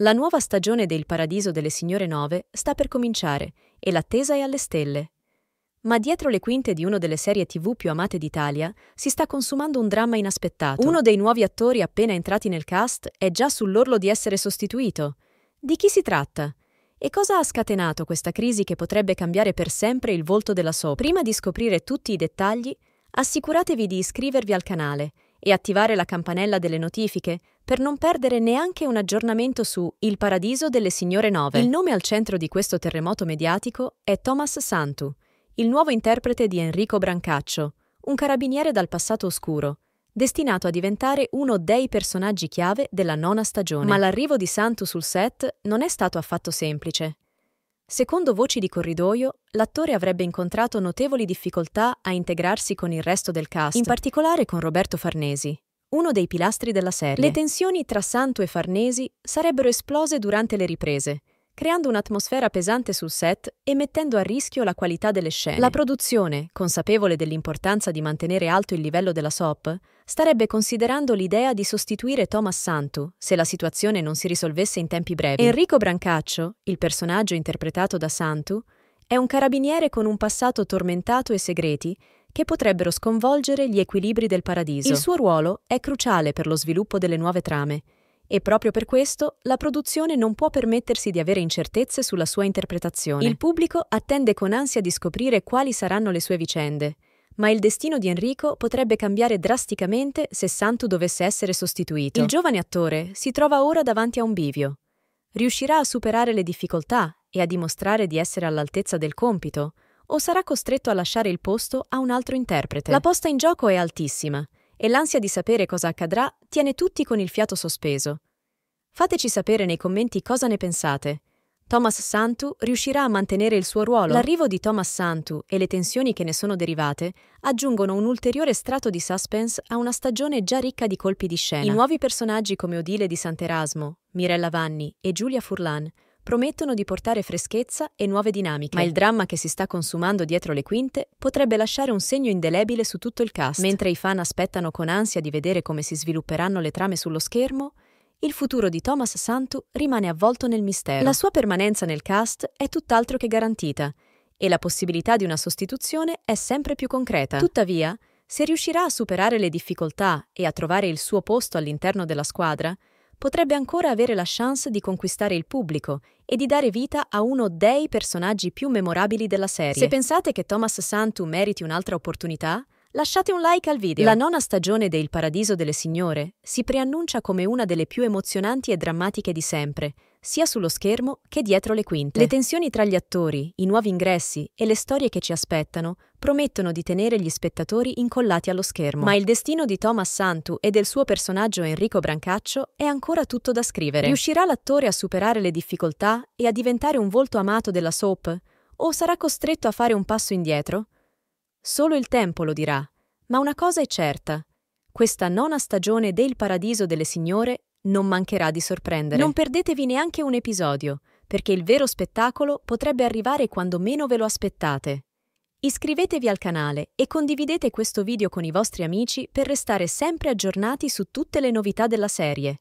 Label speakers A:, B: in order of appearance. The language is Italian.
A: La nuova stagione del Paradiso delle Signore Nove sta per cominciare e l'attesa è alle stelle. Ma dietro le quinte di una delle serie TV più amate d'Italia si sta consumando un dramma inaspettato. Uno dei nuovi attori appena entrati nel cast è già sull'orlo di essere sostituito. Di chi si tratta? E cosa ha scatenato questa crisi che potrebbe cambiare per sempre il volto della soap? Prima di scoprire tutti i dettagli, assicuratevi di iscrivervi al canale e attivare la campanella delle notifiche per non perdere neanche un aggiornamento su Il paradiso delle signore nove. Il nome al centro di questo terremoto mediatico è Thomas Santu, il nuovo interprete di Enrico Brancaccio, un carabiniere dal passato oscuro, destinato a diventare uno dei personaggi chiave della nona stagione. Ma l'arrivo di Santu sul set non è stato affatto semplice. Secondo voci di corridoio, l'attore avrebbe incontrato notevoli difficoltà a integrarsi con il resto del cast, in particolare con Roberto Farnesi, uno dei pilastri della serie. Le tensioni tra Santo e Farnesi sarebbero esplose durante le riprese, creando un'atmosfera pesante sul set e mettendo a rischio la qualità delle scene. La produzione, consapevole dell'importanza di mantenere alto il livello della SOP, starebbe considerando l'idea di sostituire Thomas Santu se la situazione non si risolvesse in tempi brevi. Enrico Brancaccio, il personaggio interpretato da Santu, è un carabiniere con un passato tormentato e segreti che potrebbero sconvolgere gli equilibri del paradiso. Il suo ruolo è cruciale per lo sviluppo delle nuove trame e proprio per questo la produzione non può permettersi di avere incertezze sulla sua interpretazione. Il pubblico attende con ansia di scoprire quali saranno le sue vicende, ma il destino di Enrico potrebbe cambiare drasticamente se Santu dovesse essere sostituito. Il giovane attore si trova ora davanti a un bivio. Riuscirà a superare le difficoltà e a dimostrare di essere all'altezza del compito? o sarà costretto a lasciare il posto a un altro interprete. La posta in gioco è altissima e l'ansia di sapere cosa accadrà tiene tutti con il fiato sospeso. Fateci sapere nei commenti cosa ne pensate. Thomas Santu riuscirà a mantenere il suo ruolo. L'arrivo di Thomas Santu e le tensioni che ne sono derivate aggiungono un ulteriore strato di suspense a una stagione già ricca di colpi di scena. I nuovi personaggi come Odile di Sant'Erasmo, Mirella Vanni e Giulia Furlan promettono di portare freschezza e nuove dinamiche, ma il dramma che si sta consumando dietro le quinte potrebbe lasciare un segno indelebile su tutto il cast. Mentre i fan aspettano con ansia di vedere come si svilupperanno le trame sullo schermo, il futuro di Thomas Santu rimane avvolto nel mistero. La sua permanenza nel cast è tutt'altro che garantita e la possibilità di una sostituzione è sempre più concreta. Tuttavia, se riuscirà a superare le difficoltà e a trovare il suo posto all'interno della squadra, potrebbe ancora avere la chance di conquistare il pubblico e di dare vita a uno dei personaggi più memorabili della serie. Se pensate che Thomas Santu meriti un'altra opportunità, lasciate un like al video. La nona stagione de Il Paradiso delle Signore si preannuncia come una delle più emozionanti e drammatiche di sempre, sia sullo schermo che dietro le quinte. Le tensioni tra gli attori, i nuovi ingressi e le storie che ci aspettano promettono di tenere gli spettatori incollati allo schermo. Ma il destino di Thomas Santu e del suo personaggio Enrico Brancaccio è ancora tutto da scrivere. Riuscirà l'attore a superare le difficoltà e a diventare un volto amato della soap? O sarà costretto a fare un passo indietro? Solo il tempo lo dirà, ma una cosa è certa. Questa nona stagione del Paradiso delle Signore non mancherà di sorprendere. Non perdetevi neanche un episodio, perché il vero spettacolo potrebbe arrivare quando meno ve lo aspettate. Iscrivetevi al canale e condividete questo video con i vostri amici per restare sempre aggiornati su tutte le novità della serie.